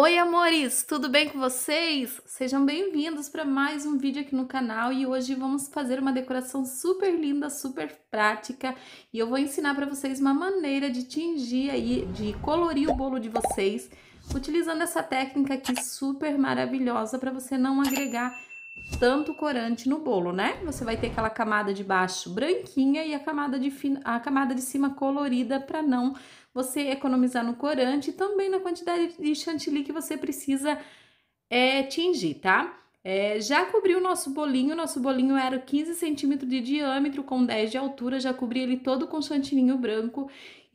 Oi, amores, tudo bem com vocês? Sejam bem-vindos para mais um vídeo aqui no canal e hoje vamos fazer uma decoração super linda, super prática e eu vou ensinar para vocês uma maneira de tingir aí, de colorir o bolo de vocês utilizando essa técnica aqui super maravilhosa para você não agregar tanto corante no bolo, né? Você vai ter aquela camada de baixo branquinha e a camada de, a camada de cima colorida para não você economizar no corante e também na quantidade de chantilly que você precisa é, tingir, tá? É, já cobri o nosso bolinho, nosso bolinho era 15 centímetros de diâmetro com 10 de altura, já cobri ele todo com chantininho branco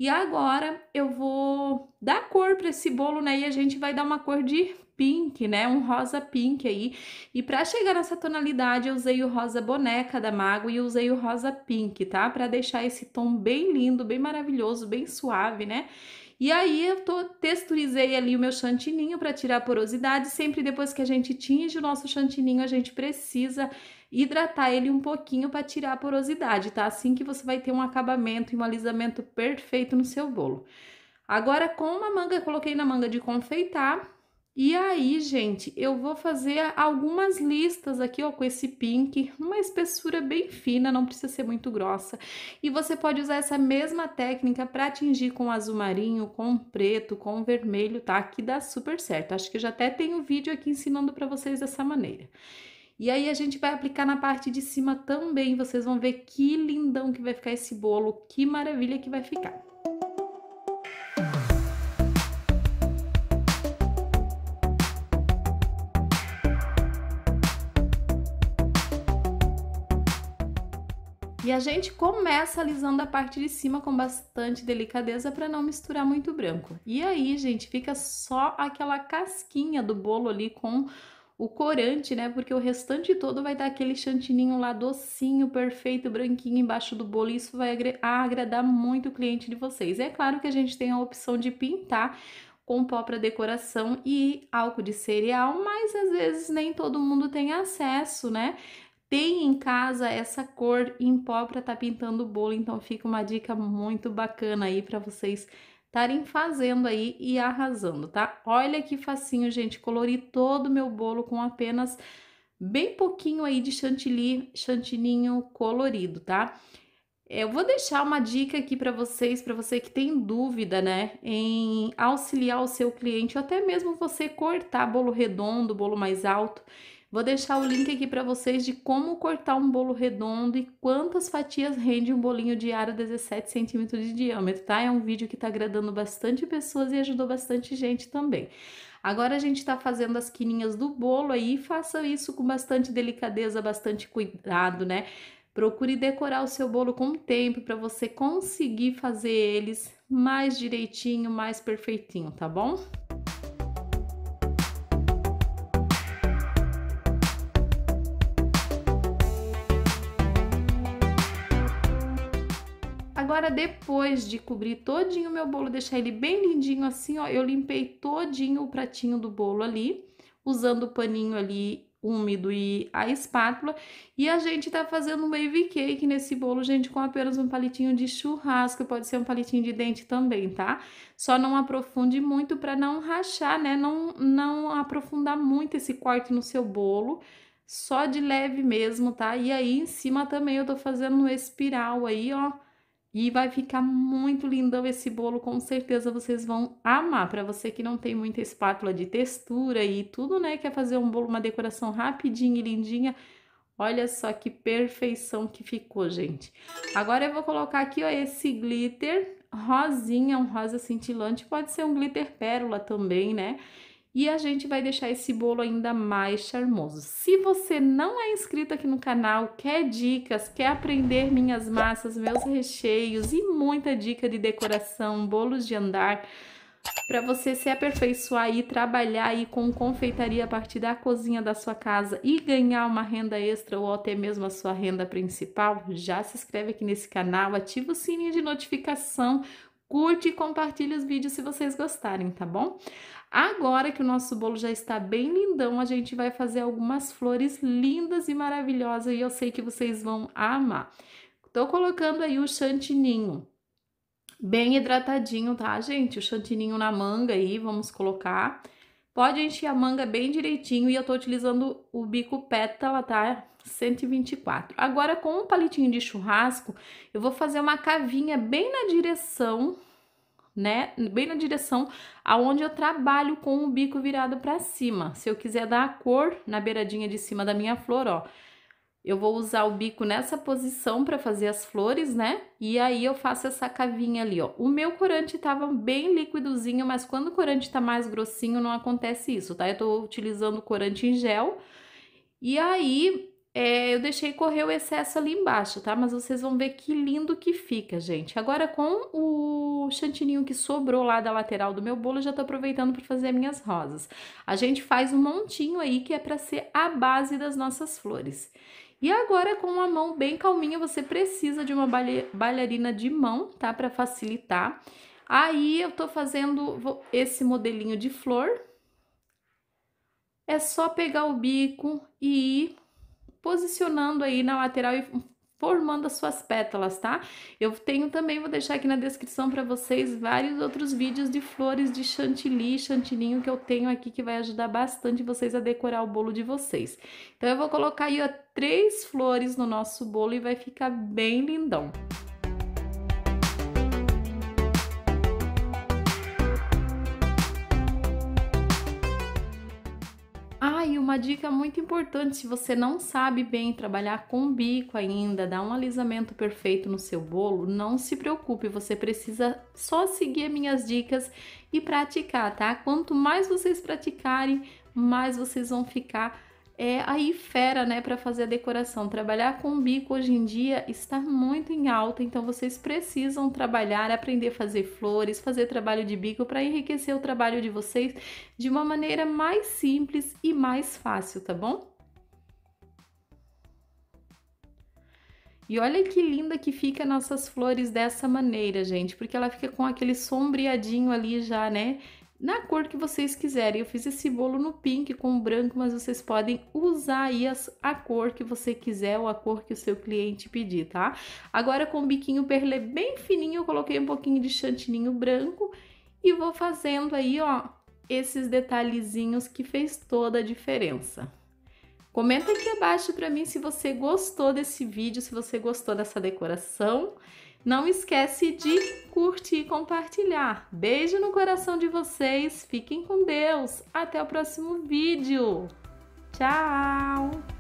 e agora eu vou dar cor para esse bolo, né? E a gente vai dar uma cor de pink, né? Um rosa pink aí. E para chegar nessa tonalidade, eu usei o rosa boneca da Mago e usei o rosa pink, tá? Para deixar esse tom bem lindo, bem maravilhoso, bem suave, né? E aí eu tô, texturizei ali o meu chantininho para tirar a porosidade. Sempre depois que a gente tinge o nosso chantininho, a gente precisa hidratar ele um pouquinho para tirar a porosidade, tá? Assim que você vai ter um acabamento e um alisamento perfeito no seu bolo. Agora, com uma manga, coloquei na manga de confeitar, e aí, gente, eu vou fazer algumas listas aqui, ó, com esse pink, uma espessura bem fina, não precisa ser muito grossa. E você pode usar essa mesma técnica para atingir com azul marinho, com preto, com vermelho, tá? Que dá super certo. Acho que eu já até tenho vídeo aqui ensinando para vocês dessa maneira. E aí a gente vai aplicar na parte de cima também, vocês vão ver que lindão que vai ficar esse bolo, que maravilha que vai ficar. E a gente começa alisando a parte de cima com bastante delicadeza para não misturar muito branco. E aí, gente, fica só aquela casquinha do bolo ali com o corante, né? Porque o restante todo vai dar aquele chantininho lá docinho, perfeito, branquinho embaixo do bolo. E isso vai agradar muito o cliente de vocês. É claro que a gente tem a opção de pintar com pó para decoração e álcool de cereal, mas às vezes nem todo mundo tem acesso, né? tem em casa essa cor em pó para estar tá pintando o bolo, então fica uma dica muito bacana aí para vocês estarem fazendo aí e arrasando, tá? Olha que facinho, gente, colori todo o meu bolo com apenas bem pouquinho aí de chantilly, chantininho colorido, tá? Eu vou deixar uma dica aqui para vocês, para você que tem dúvida, né, em auxiliar o seu cliente, ou até mesmo você cortar bolo redondo, bolo mais alto Vou deixar o link aqui para vocês de como cortar um bolo redondo e quantas fatias rende um bolinho de aro 17 centímetros de diâmetro, tá? É um vídeo que está agradando bastante pessoas e ajudou bastante gente também. Agora a gente está fazendo as quininhas do bolo aí, faça isso com bastante delicadeza, bastante cuidado, né? Procure decorar o seu bolo com o tempo para você conseguir fazer eles mais direitinho, mais perfeitinho, tá bom? Agora, depois de cobrir todinho o meu bolo, deixar ele bem lindinho assim, ó, eu limpei todinho o pratinho do bolo ali, usando o paninho ali úmido e a espátula. E a gente tá fazendo um baby cake nesse bolo, gente, com apenas um palitinho de churrasco, pode ser um palitinho de dente também, tá? Só não aprofunde muito para não rachar, né? Não, não aprofundar muito esse corte no seu bolo, só de leve mesmo, tá? E aí em cima também eu tô fazendo um espiral aí, ó e vai ficar muito lindão esse bolo, com certeza vocês vão amar. Para você que não tem muita espátula de textura e tudo, né, quer fazer um bolo, uma decoração rapidinha e lindinha, olha só que perfeição que ficou, gente. Agora eu vou colocar aqui, ó, esse glitter rosinha, um rosa cintilante, pode ser um glitter pérola também, né? e a gente vai deixar esse bolo ainda mais charmoso. Se você não é inscrito aqui no canal, quer dicas, quer aprender minhas massas, meus recheios e muita dica de decoração, bolos de andar, para você se aperfeiçoar e trabalhar aí com confeitaria a partir da cozinha da sua casa e ganhar uma renda extra ou até mesmo a sua renda principal, já se inscreve aqui nesse canal, ativa o sininho de notificação, curte e compartilha os vídeos se vocês gostarem, tá bom? Agora que o nosso bolo já está bem lindão, a gente vai fazer algumas flores lindas e maravilhosas e eu sei que vocês vão amar. Tô colocando aí o chantininho bem hidratadinho, tá, gente? O chantininho na manga aí, vamos colocar. Pode encher a manga bem direitinho e eu tô utilizando o bico pétala, tá? 124. Agora, com um palitinho de churrasco, eu vou fazer uma cavinha bem na direção, né? Bem na direção aonde eu trabalho com o bico virado para cima. Se eu quiser dar a cor na beiradinha de cima da minha flor, ó. Eu vou usar o bico nessa posição para fazer as flores, né? E aí eu faço essa cavinha ali, ó. O meu corante estava bem líquidozinho, mas quando o corante está mais grossinho não acontece isso, tá? Eu estou utilizando o corante em gel. E aí é, eu deixei correr o excesso ali embaixo, tá? Mas vocês vão ver que lindo que fica, gente. Agora com o chantininho que sobrou lá da lateral do meu bolo, já tô aproveitando para fazer minhas rosas. A gente faz um montinho aí que é para ser a base das nossas flores. E agora, com uma mão bem calminha, você precisa de uma bailarina de mão, tá? Para facilitar. Aí, eu tô fazendo esse modelinho de flor. É só pegar o bico e ir posicionando aí na lateral e formando as suas pétalas, tá? Eu tenho também, vou deixar aqui na descrição para vocês vários outros vídeos de flores de chantilly, chantilinho que eu tenho aqui que vai ajudar bastante vocês a decorar o bolo de vocês. Então eu vou colocar aí ó, três flores no nosso bolo e vai ficar bem lindão. Ah, e uma dica muito importante, se você não sabe bem trabalhar com bico ainda, dar um alisamento perfeito no seu bolo, não se preocupe, você precisa só seguir minhas dicas e praticar, tá? Quanto mais vocês praticarem, mais vocês vão ficar é, aí fera, né, para fazer a decoração. Trabalhar com bico hoje em dia está muito em alta, então vocês precisam trabalhar, aprender a fazer flores, fazer trabalho de bico para enriquecer o trabalho de vocês de uma maneira mais simples e mais fácil, tá bom? E olha que linda que fica nossas flores dessa maneira, gente, porque ela fica com aquele sombreadinho ali já, né? na cor que vocês quiserem. Eu fiz esse bolo no pink com branco, mas vocês podem usar aí as, a cor que você quiser ou a cor que o seu cliente pedir, tá? Agora com o biquinho perlê bem fininho, eu coloquei um pouquinho de chantininho branco e vou fazendo aí, ó, esses detalhezinhos que fez toda a diferença. Comenta aqui abaixo para mim se você gostou desse vídeo, se você gostou dessa decoração. Não esquece de curtir e compartilhar. Beijo no coração de vocês. Fiquem com Deus. Até o próximo vídeo. Tchau!